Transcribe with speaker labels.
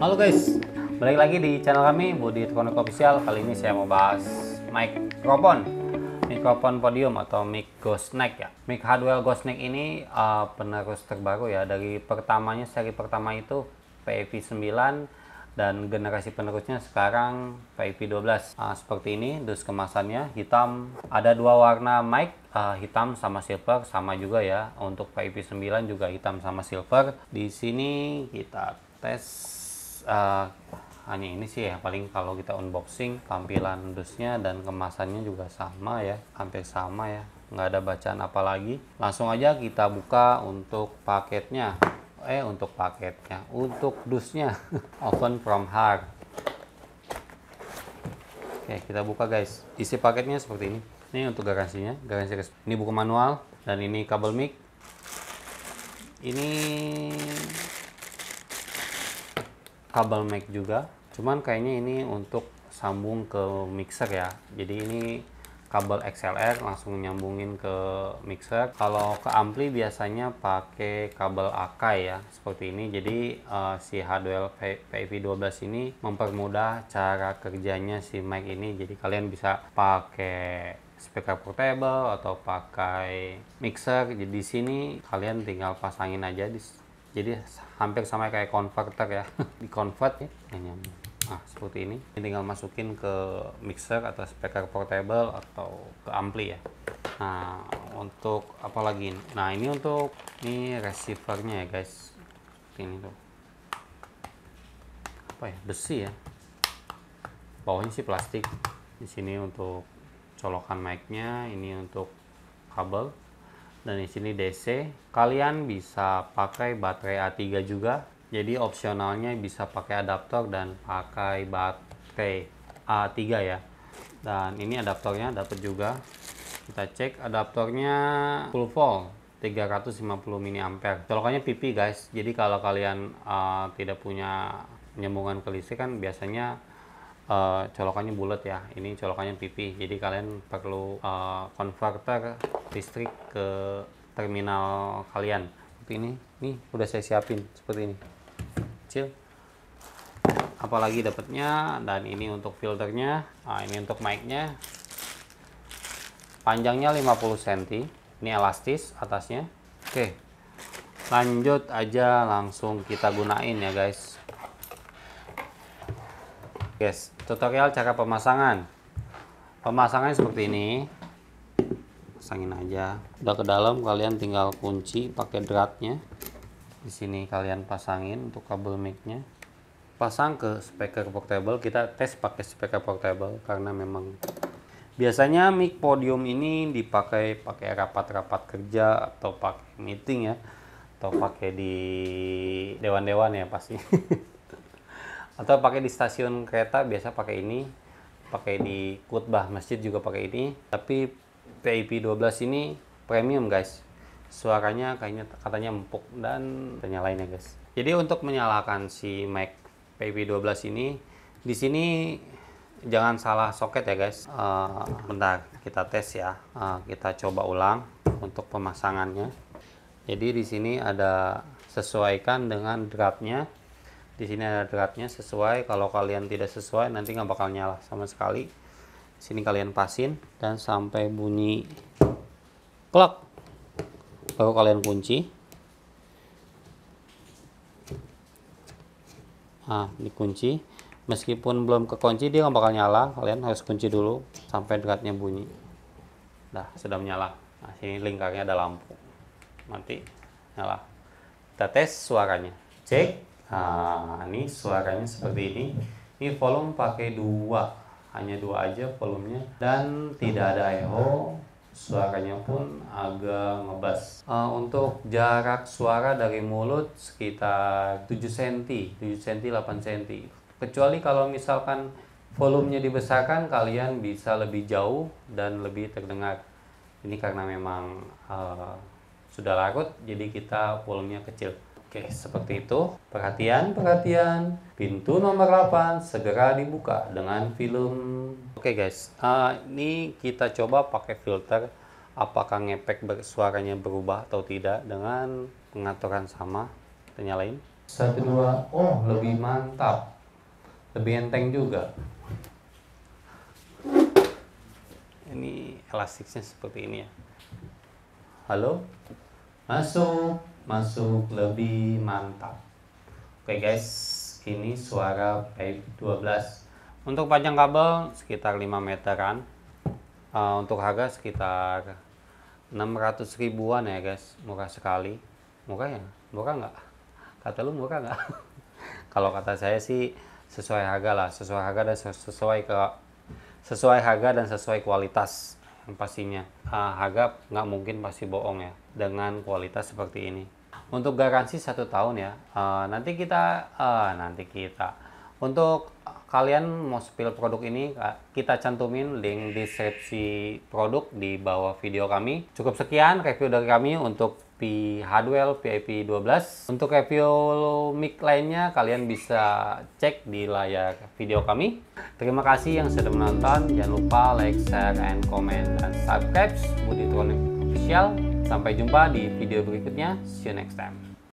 Speaker 1: Halo guys, balik lagi di channel kami Budi Tekonek Official. Kali ini saya mau bahas mikrofon, mikrofon podium atau mic Ghost Neck ya. Mic Hardwell Ghost Neck ini uh, penerus terbaru ya dari pertamanya seri pertama itu PV9 dan generasi penerusnya sekarang PV12 uh, seperti ini dus kemasannya hitam ada dua warna mic uh, hitam sama silver sama juga ya untuk PV9 juga hitam sama silver di sini kita tes uh, hanya ini sih ya paling kalau kita unboxing tampilan dusnya dan kemasannya juga sama ya hampir sama ya nggak ada bacaan apa lagi langsung aja kita buka untuk paketnya eh untuk paketnya untuk dusnya open from hard oke kita buka guys isi paketnya seperti ini ini untuk garansinya garansi ini buku manual dan ini kabel mic ini kabel mic juga cuman kayaknya ini untuk sambung ke mixer ya jadi ini kabel XLR langsung nyambungin ke mixer kalau ke ampli biasanya pakai kabel AK ya seperti ini jadi uh, si Hardwell pv 12 ini mempermudah cara kerjanya si mic ini jadi kalian bisa pakai speaker portable atau pakai mixer jadi di sini kalian tinggal pasangin aja di jadi hampir sama kayak converter ya di convert ya nah seperti ini ini tinggal masukin ke mixer atau speaker portable atau ke ampli ya nah untuk apa lagi nah ini untuk ini receivernya ya guys ini tuh apa ya besi ya bawahnya sih plastik di sini untuk colokan mic-nya ini untuk kabel dan di sini DC. Kalian bisa pakai baterai A3 juga. Jadi opsionalnya bisa pakai adaptor dan pakai baterai A3 ya. Dan ini adaptornya dapat juga. Kita cek adaptornya full volt 350 mA. Colokannya pipi guys. Jadi kalau kalian uh, tidak punya nyambungan ke listrik kan biasanya Eh, colokannya bulat ya ini colokannya pipih. jadi kalian perlu uh, eh, converter listrik ke terminal kalian seperti ini nih udah saya siapin seperti ini kecil apalagi dapatnya dan ini untuk filternya nah, ini untuk mic-nya panjangnya 50 cm ini elastis atasnya oke lanjut aja langsung kita gunain ya guys Guys, tutorial cara pemasangan. Pemasangannya seperti ini. Pasangin aja. Udah ke dalam kalian tinggal kunci pakai dratnya. Di sini kalian pasangin untuk kabel micnya. Pasang ke speaker portable. Kita tes pakai speaker portable karena memang biasanya mic podium ini dipakai pakai rapat-rapat kerja atau pakai meeting ya atau pakai di dewan-dewan ya pasti. atau pakai di stasiun kereta biasa pakai ini pakai di khutbah masjid juga pakai ini tapi PIP 12 ini premium guys suaranya kayaknya katanya empuk dan ternyalain ya guys jadi untuk menyalakan si mic PIP 12 ini di sini jangan salah soket ya guys uh, bentar kita tes ya uh, kita coba ulang untuk pemasangannya jadi di sini ada sesuaikan dengan dratnya di sini ada dekatnya sesuai kalau kalian tidak sesuai nanti nggak bakal nyala sama sekali di sini kalian pasin dan sampai bunyi klok baru kalian kunci nah dikunci meskipun belum kekunci dia nggak bakal nyala kalian harus kunci dulu sampai dekatnya bunyi dah sudah menyala nah sini lingkarnya ada lampu mati nyala kita tes suaranya cek nah ini suaranya seperti ini ini volume pakai dua hanya dua aja volumenya dan tidak ada echo suaranya pun agak ngebas uh, untuk jarak suara dari mulut sekitar 7 cm 7 cm 8 cm kecuali kalau misalkan volumenya dibesarkan kalian bisa lebih jauh dan lebih terdengar ini karena memang uh, sudah larut jadi kita volumenya kecil Oke, seperti itu. Perhatian, perhatian. Pintu nomor 8 segera dibuka dengan film. Oke guys, uh, ini kita coba pakai filter apakah ngepek ber suaranya berubah atau tidak dengan pengaturan sama. Kita nyalain. Satu dua, oh lebih mantap, lebih enteng juga. Ini elastiknya seperti ini ya. Halo, masuk masuk lebih mantap oke guys kini suara pipe 12 untuk panjang kabel sekitar 5 meteran uh, untuk harga sekitar 600 ribuan ya guys murah sekali murah ya murah nggak kata lu murah nggak kalau kata saya sih sesuai harga lah sesuai harga dan sesuai ke sesuai harga dan sesuai kualitas pastinya uh, harga nggak mungkin pasti bohong ya dengan kualitas seperti ini untuk garansi satu tahun ya ah, nanti kita ah, nanti kita untuk kalian mau spill produk ini, kita cantumin link deskripsi produk di bawah video kami. Cukup sekian review dari kami untuk P Hardwell VIP 12. Untuk review mic lainnya, kalian bisa cek di layar video kami. Terima kasih yang sudah menonton. Jangan lupa like, share, and comment, dan subscribe Budi Tronic Official. Sampai jumpa di video berikutnya. See you next time.